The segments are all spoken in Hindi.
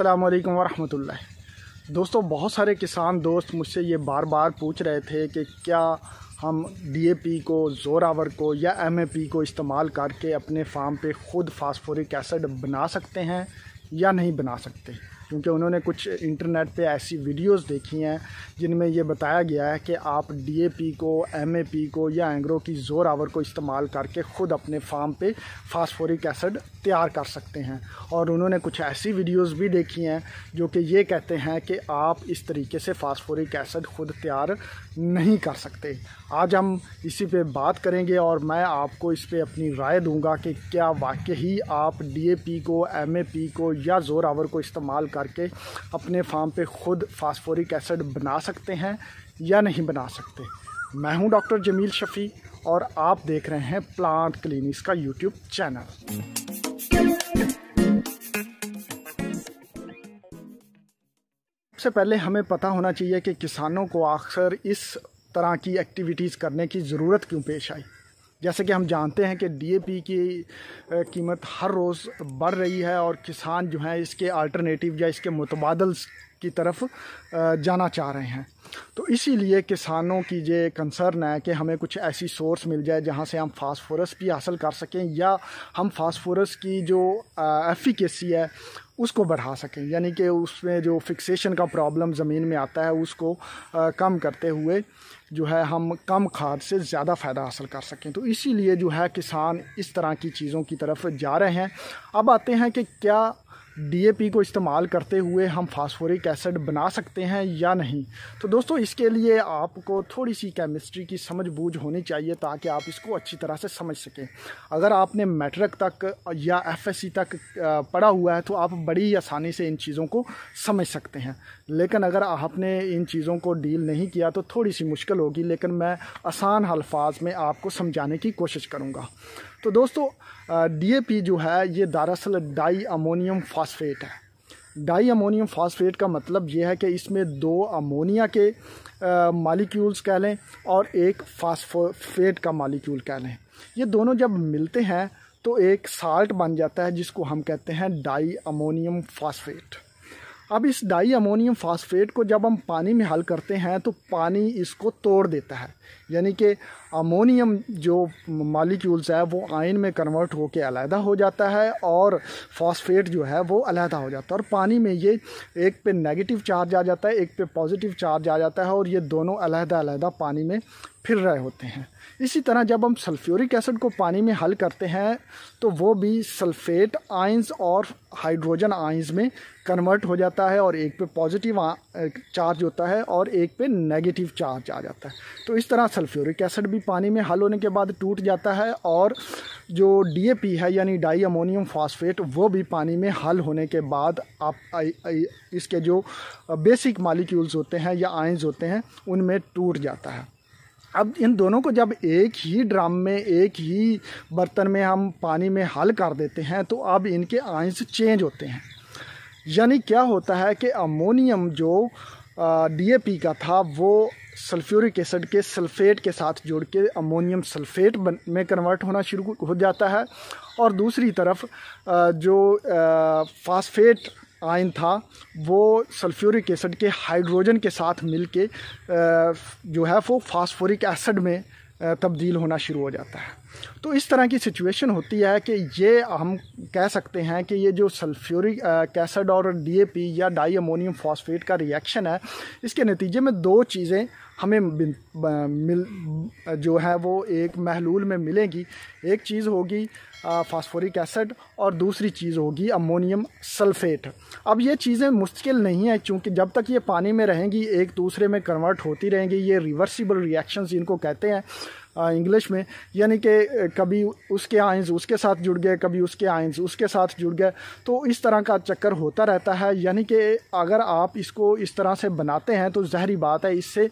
अल्लाम वरहमल दोस्तों बहुत सारे किसान दोस्त मुझसे ये बार बार पूछ रहे थे कि क्या हम डीएपी को जोरावर को या एमएपी को इस्तेमाल करके अपने फार्म पे ख़ुद फास्फोरिक एसिड बना सकते हैं या नहीं बना सकते क्योंकि उन्होंने कुछ इंटरनेट पे ऐसी वीडियोस देखी हैं जिनमें ये बताया गया है कि आप डीएपी को एमएपी को या एंग्रो की जोर आवर को इस्तेमाल करके ख़ुद अपने फार्म पे फास्फोरिक एसिड तैयार कर सकते हैं और उन्होंने कुछ ऐसी वीडियोस भी देखी हैं जो कि ये कहते हैं कि आप इस तरीके से फास्फोरिक एसिड ख़ुद तैयार नहीं कर सकते आज हम इसी पे बात करेंगे और मैं आपको इस पर अपनी राय दूंगा कि क्या वाकई आप डीएपी को एमएपी को या जोर आवर को इस्तेमाल करके अपने फार्म पे खुद फास्फोरिक एसिड बना सकते हैं या नहीं बना सकते मैं हूं डॉक्टर जमील शफ़ी और आप देख रहे हैं प्लांट क्लिनिक्स का यूट्यूब चैनल सबसे पहले हमें पता होना चाहिए कि किसानों को अक्सर इस तरह की एक्टिविटीज़ करने की ज़रूरत क्यों पेश आई जैसे कि हम जानते हैं कि डीएपी की कीमत हर रोज़ बढ़ रही है और किसान जो हैं इसके अल्टरनेटिव या इसके मुतबाद की तरफ जाना चाह रहे हैं तो इसीलिए किसानों की ये कंसर्न है कि हमें कुछ ऐसी सोर्स मिल जाए जहाँ से हम फास्फोरस भी हासिल कर सकें या हम फास्फोरस की जो एफिकेसी है उसको बढ़ा सकें यानी कि उसमें जो फिक्सेशन का प्रॉब्लम ज़मीन में आता है उसको कम करते हुए जो है हम कम खाद से ज़्यादा फ़ायदा हासिल कर सकें तो इसीलिए जो है किसान इस तरह की चीज़ों की तरफ जा रहे हैं अब आते हैं कि क्या डीएपी को इस्तेमाल करते हुए हम फास्फोरिक एसिड बना सकते हैं या नहीं तो दोस्तों इसके लिए आपको थोड़ी सी केमिस्ट्री की समझ बूझ होनी चाहिए ताकि आप इसको अच्छी तरह से समझ सकें अगर आपने मैट्रिक तक या एफएससी तक पढ़ा हुआ है तो आप बड़ी आसानी से इन चीज़ों को समझ सकते हैं लेकिन अगर आपने इन चीज़ों को डील नहीं किया तो थोड़ी सी मुश्किल होगी लेकिन मैं आसान अल्फाज में आपको समझाने की कोशिश करूँगा तो दोस्तों डीएपी जो है ये दरअसल डाई अमोनियम फास्फेट है डाई अमोनियम फास्फेट का मतलब ये है कि इसमें दो अमोनिया के मालिक्यूल्स कह लें और एक फास्फेट का मालिक्यूल कह लें ये दोनों जब मिलते हैं तो एक साल्ट बन जाता है जिसको हम कहते हैं डाई अमोनियम फास्फेट अब इस डाई अमोनियम फास्फेट को जब हम पानी में हल करते हैं तो पानी इसको तोड़ देता है यानी कि अमोनियम जो मालिक्यूल्स है वो आयन में कन्वर्ट होकर अलहदा हो जाता है और फॉस्फेट जो है वो अलहदा हो जाता है और पानी में ये एक पे नेगेटिव चार्ज आ जाता है एक पे पॉजिटिव चार्ज आ जाता है और ये दोनों अलहदा अलहदा पानी में फिर रहे होते हैं इसी तरह जब हम सल्फ्यूरिक एसिड को पानी में हल करते हैं तो वो भी सल्फेट आइंस और हाइड्रोजन आइंस में कन्वर्ट हो जाता है और एक पे पॉजिटिव चार्ज होता है और एक पे नेगेटिव चार्ज आ जाता है तो इस तरह सल्फ्यूरिक एसिड भी पानी में हल होने के बाद टूट जाता है और जो डीएपी है यानी डाई अमोनियम फॉस्फेट वो भी पानी में हल होने के बाद आप आ, आ, इसके जो बेसिक मालिक्यूल्स होते हैं या आइंस होते हैं उनमें टूट जाता है अब इन दोनों को जब एक ही ड्रम में एक ही बर्तन में हम पानी में हल कर देते हैं तो अब इनके आइंस चेंज होते हैं यानी क्या होता है कि अमोनियम जो डीएपी का था वो सल्फ्यूरिक एसिड के सल्फेट के साथ जोड़ के अमोनियम सल्फेट बन में कन्वर्ट होना शुरू हो जाता है और दूसरी तरफ जो फास्फेट आयन था वो सल्फ्यूरिक एसिड के हाइड्रोजन के साथ मिल के जो है वो फास्फोरिक एसिड में तब्दील होना शुरू हो जाता है तो इस तरह की सिचुएशन होती है कि ये हम कह सकते हैं कि ये जो सल्फ्यूरिक कैसड और डीएपी या डाई अमोनियम फॉस्फेट का रिएक्शन है इसके नतीजे में दो चीज़ें हमें मिल जो है वो एक महलूल में मिलेंगी एक चीज़ होगी फास्फोरिक एसिड और दूसरी चीज़ होगी अमोनियम सल्फेट अब ये चीज़ें मुश्किल नहीं है क्योंकि जब तक ये पानी में रहेंगी एक दूसरे में कन्वर्ट होती रहेंगी ये रिवर्सिबल रिएक्शंस इनको कहते हैं इंग्लिश में यानी कि कभी उसके आइंस उसके साथ जुड़ गए कभी उसके आइंस उसके साथ जुड़ गए तो इस तरह का चक्कर होता रहता है यानी कि अगर आप इसको इस तरह से बनाते हैं तो जहरी बात है इससे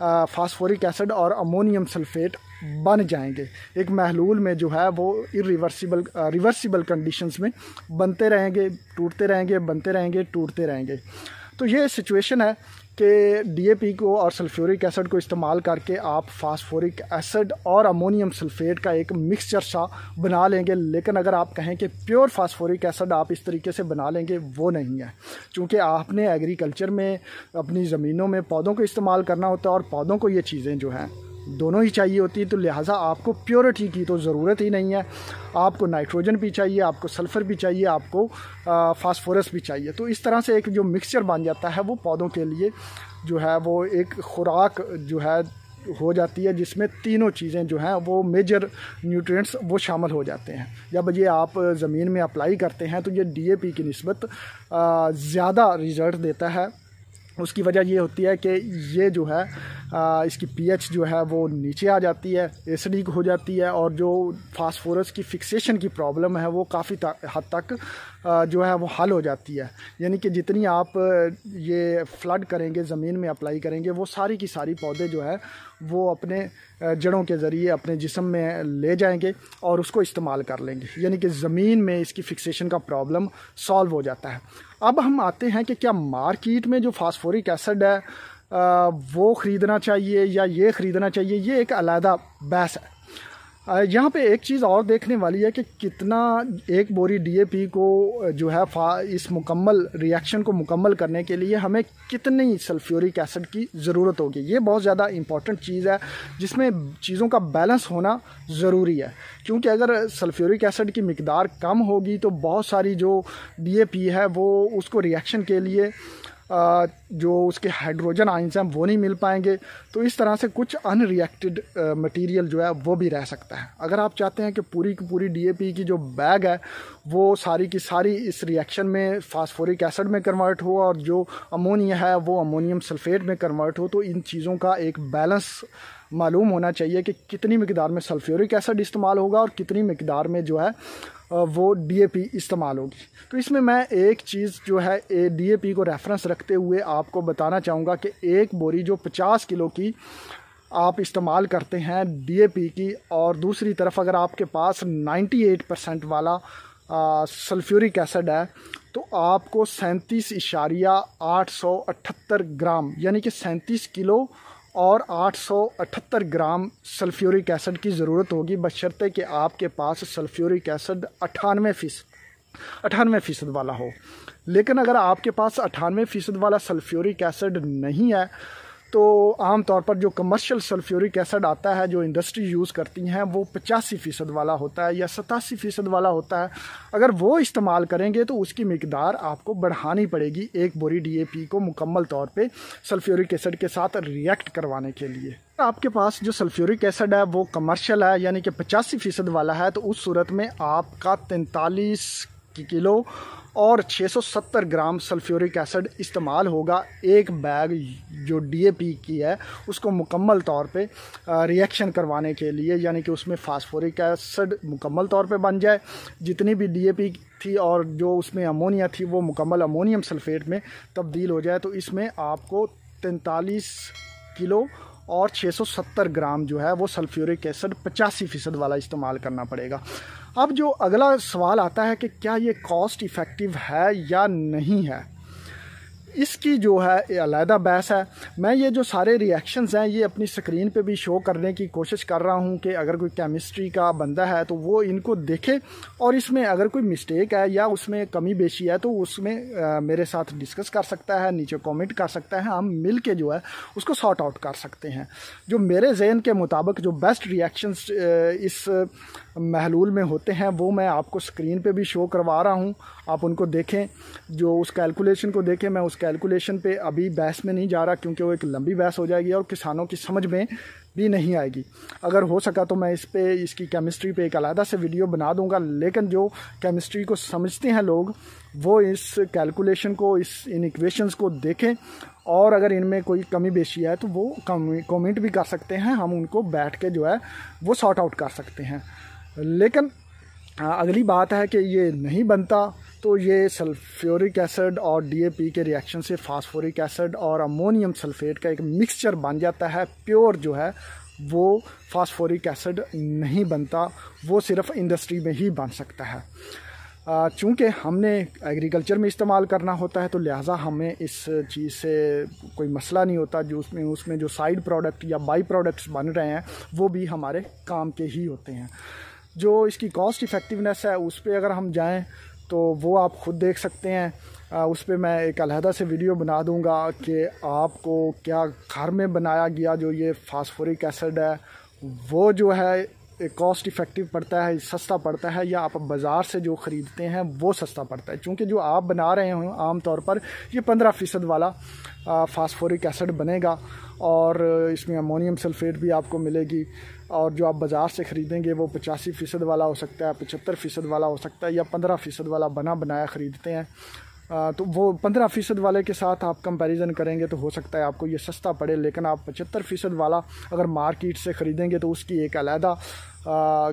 फास्फोरिक एसिड और अमोनियम सल्फेट बन जाएंगे एक महलूल में जो है वो इरिवर्सिबल रिवर्सिबल कंडीशंस में बनते रहेंगे टूटते रहेंगे बनते रहेंगे टूटते रहेंगे तो ये सिचुएशन है के डीएपी को और सल्फ्यूरिक एसिड को इस्तेमाल करके आप फास्फोरिक एसिड और अमोनियम सल्फेट का एक मिक्सचर सा बना लेंगे लेकिन अगर आप कहें कि प्योर फास्फोरिक एसिड आप इस तरीके से बना लेंगे वो नहीं है क्योंकि आपने एग्रीकल्चर में अपनी ज़मीनों में पौधों को इस्तेमाल करना होता है और पौधों को ये चीज़ें जो हैं दोनों ही चाहिए होती है तो लिहाजा आपको प्योरिटी की तो ज़रूरत ही नहीं है आपको नाइट्रोजन भी चाहिए आपको सल्फ़र भी चाहिए आपको फास्फोरस भी चाहिए तो इस तरह से एक जो मिक्सचर बन जाता है वो पौधों के लिए जो है वो एक खुराक जो है हो जाती है जिसमें तीनों चीज़ें जो हैं वो मेजर न्यूट्रिएंट्स वो शामिल हो जाते हैं जब ये आप ज़मीन में अप्लाई करते हैं तो ये डीएपी की नस्बत ज़्यादा रिज़ल्ट देता है उसकी वजह ये होती है कि ये जो है इसकी पीएच जो है वो नीचे आ जाती है एसिडिक हो जाती है और जो फास्फोरस की फिक्सेशन की प्रॉब्लम है वो काफ़ी हद तक जो है वो हल हो जाती है यानी कि जितनी आप ये फ्लड करेंगे ज़मीन में अप्लाई करेंगे वो सारी की सारी पौधे जो है वो अपने जड़ों के ज़रिए अपने जिसम में ले जाएंगे और उसको इस्तेमाल कर लेंगे यानी कि ज़मीन में इसकी फिक्सेशन का प्रॉब्लम सॉल्व हो जाता है अब हम आते हैं कि क्या मार्केट में जो फास्फोरिक एसिड है वो ख़रीदना चाहिए या ये ख़रीदना चाहिए ये एक अलहदा बहस है यहाँ पे एक चीज़ और देखने वाली है कि कितना एक बोरी डीएपी को जो है इस मुकम्मल रिएक्शन को मुकम्मल करने के लिए हमें कितनी सल्फ्यूरिक एसिड की ज़रूरत होगी ये बहुत ज़्यादा इंपॉर्टेंट चीज़ है जिसमें चीज़ों का बैलेंस होना ज़रूरी है क्योंकि अगर सल्फ्यूरिक एसिड की मकदार कम होगी तो बहुत सारी जो डी है वो उसको रिएक्शन के लिए जो उसके हाइड्रोजन आइंस हैं वो नहीं मिल पाएंगे तो इस तरह से कुछ अनरिएक्टेड मटेरियल जो है वो भी रह सकता है अगर आप चाहते हैं कि पूरी की पूरी डीएपी की जो बैग है वो सारी की सारी इस रिएक्शन में फास्फोरिक एसिड में कन्वर्ट हो और जो अमोनिया है वो अमोनियम सल्फेट में कन्वर्ट हो तो इन चीज़ों का एक बैलेंस मालूम होना चाहिए कि कितनी मकदार में सल्फ्यूरिक एसड इस्तेमाल होगा और कितनी मकदार में जो है वो डीएपी इस्तेमाल होगी तो इसमें मैं एक चीज़ जो है ए डीएपी को रेफरेंस रखते हुए आपको बताना चाहूँगा कि एक बोरी जो 50 किलो की आप इस्तेमाल करते हैं डीएपी की और दूसरी तरफ अगर आपके पास 98 परसेंट वाला सल्फ्यूरिक एसिड है तो आपको सैंतीस इशारिया आठ सौ ग्राम यानी कि सैंतीस किलो और 878 ग्राम सल्फ्यूरिक एसिड की ज़रूरत होगी बशर्ते कि आपके पास सल्फ्यूरिक एसिड अठानवे फ़ीसद अठानवे फ़ीसद वाला हो लेकिन अगर आपके पास अठानवे फ़ीसद वाला सल्फ्यूरिक एसिड नहीं है तो आम तौर पर जो कमर्शियल सल्फ्यूरिक एसिड आता है जो इंडस्ट्री यूज़ करती हैं वो पचासी फ़ीसद वाला होता है या सतासी फ़ीसद वाला होता है अगर वो इस्तेमाल करेंगे तो उसकी मकदार आपको बढ़ानी पड़ेगी एक बोरी डीएपी को मुकम्मल तौर पे सल्फ्यूरिक एसिड के साथ रिएक्ट करवाने के लिए आपके पास जो सल्फ्यूरिक एसिड है वो कमर्शल है यानी कि पचासी फ़ीसद वाला है तो उस सूरत में आपका तैंतालीस किलो और 670 ग्राम सल्फ्यूरिक एसिड इस्तेमाल होगा एक बैग जो डीएपी की है उसको मुकम्मल तौर पे रिएक्शन करवाने के लिए यानी कि उसमें फास्फोरिक एसिड मुकम्मल तौर पे बन जाए जितनी भी डीएपी थी और जो उसमें अमोनिया थी वो मुकम्मल अमोनियम सल्फेट में तब्दील हो जाए तो इसमें आपको तैंतालीस किलो और 670 ग्राम जो है वो सल्फ्यूरिक एसिड पचासी फ़ीसद वाला इस्तेमाल करना पड़ेगा अब जो अगला सवाल आता है कि क्या ये कॉस्ट इफ़ेक्टिव है या नहीं है इसकी जो है अलहदा बहस है मैं ये जो सारे रिएक्शंस हैं ये अपनी स्क्रीन पे भी शो करने की कोशिश कर रहा हूँ कि अगर कोई केमिस्ट्री का बंदा है तो वो इनको देखे और इसमें अगर कोई मिस्टेक है या उसमें कमी बेशी है तो उसमें आ, मेरे साथ डिस्कस कर सकता है नीचे कमेंट कर सकता है हम मिल के जो है उसको सॉर्ट आउट कर सकते हैं जो मेरे जहन के मुताबिक जो बेस्ट रिएक्शंस इस महलूल में होते हैं वो मैं आपको स्क्रीन पर भी शो करवा रहा हूँ आप उनको देखें जो उस कैलकुलेशन को देखें मैं उस कैलकुलेशन पे अभी बहस में नहीं जा रहा क्योंकि वो एक लंबी बहस हो जाएगी और किसानों की समझ में भी नहीं आएगी अगर हो सका तो मैं इस पर इसकी केमिस्ट्री पे एक अलहदा से वीडियो बना दूंगा लेकिन जो केमिस्ट्री को समझते हैं लोग वो इस कैलकुलेशन को इस इन इक्वेशंस को देखें और अगर इनमें कोई कमी बेशी है तो वो कमेंट भी कर सकते हैं हम उनको बैठ के जो है वो सॉर्ट आउट कर सकते हैं लेकिन अगली बात है कि ये नहीं बनता तो ये सल्फ्योरिक एसिड और डीएपी के रिएक्शन से फास्फोरिक एसिड और अमोनियम सल्फेट का एक मिक्सचर बन जाता है प्योर जो है वो फास्फोरिक एसिड नहीं बनता वो सिर्फ इंडस्ट्री में ही बन सकता है चूँकि हमने एग्रीकल्चर में इस्तेमाल करना होता है तो लिहाजा हमें इस चीज़ से कोई मसला नहीं होता जो उसमें उसमें जो साइड प्रोडक्ट या बाई प्रोडक्ट्स बन रहे हैं वो भी हमारे काम के ही होते हैं जो इसकी कॉस्ट इफ़ेक्टिवनेस है उस पर अगर हम जाएँ तो वो आप ख़ुद देख सकते हैं उस पर मैं एक अलहदा से वीडियो बना दूँगा कि आपको क्या घर में बनाया गया जो ये फास्फोरिक एसिड है वो जो है कॉस्ट इफ़ेक्टिव पड़ता है सस्ता पड़ता है या आप बाज़ार से जो ख़रीदते हैं वो सस्ता पड़ता है चूँकि जो आप बना रहे हो आम तौर पर ये पंद्रह फ़ीसद वाला फास्फोरिक एसिड बनेगा और इसमें अमोनियम सल्फेट भी आपको मिलेगी और जो आप बाज़ार से ख़रीदेंगे वो पचासी फ़ीसद वाला हो सकता है पचहत्तर फ़ीसद वाला हो सकता है या पंद्रह फ़ीसद वाला बना बनाया ख़रीदते हैं तो वो पंद्रह फ़ीसद वाले के साथ आप कंपैरिजन करेंगे तो हो सकता है आपको ये सस्ता पड़े लेकिन आप पचहत्तर फ़ीसद वाला अगर मार्केट से ख़रीदेंगे तो उसकी एक अलहदा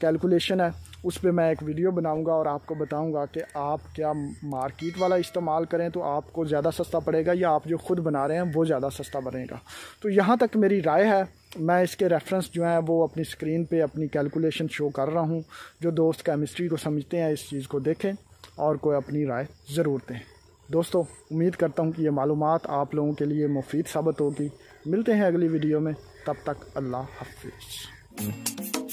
कैलकुलेशन है उस पर मैं एक वीडियो बनाऊंगा और आपको बताऊंगा कि आप क्या मार्केट वाला इस्तेमाल करें तो आपको ज़्यादा सस्ता पड़ेगा या आप जो ख़ुद बना रहे हैं वो ज़्यादा सस्ता बनेगा तो यहाँ तक मेरी राय है मैं इसके रेफरेंस जो हैं वो अपनी स्क्रीन पे अपनी कैलकुलेशन शो कर रहा हूँ जो दोस्त केमिस्ट्री को समझते हैं इस चीज़ को देखें और कोई अपनी राय ज़रूर दें दोस्तों उम्मीद करता हूँ कि ये मालूम आप लोगों के लिए मुफीद साबित होगी मिलते हैं अगली वीडियो में तब तक अल्लाह हाफिज़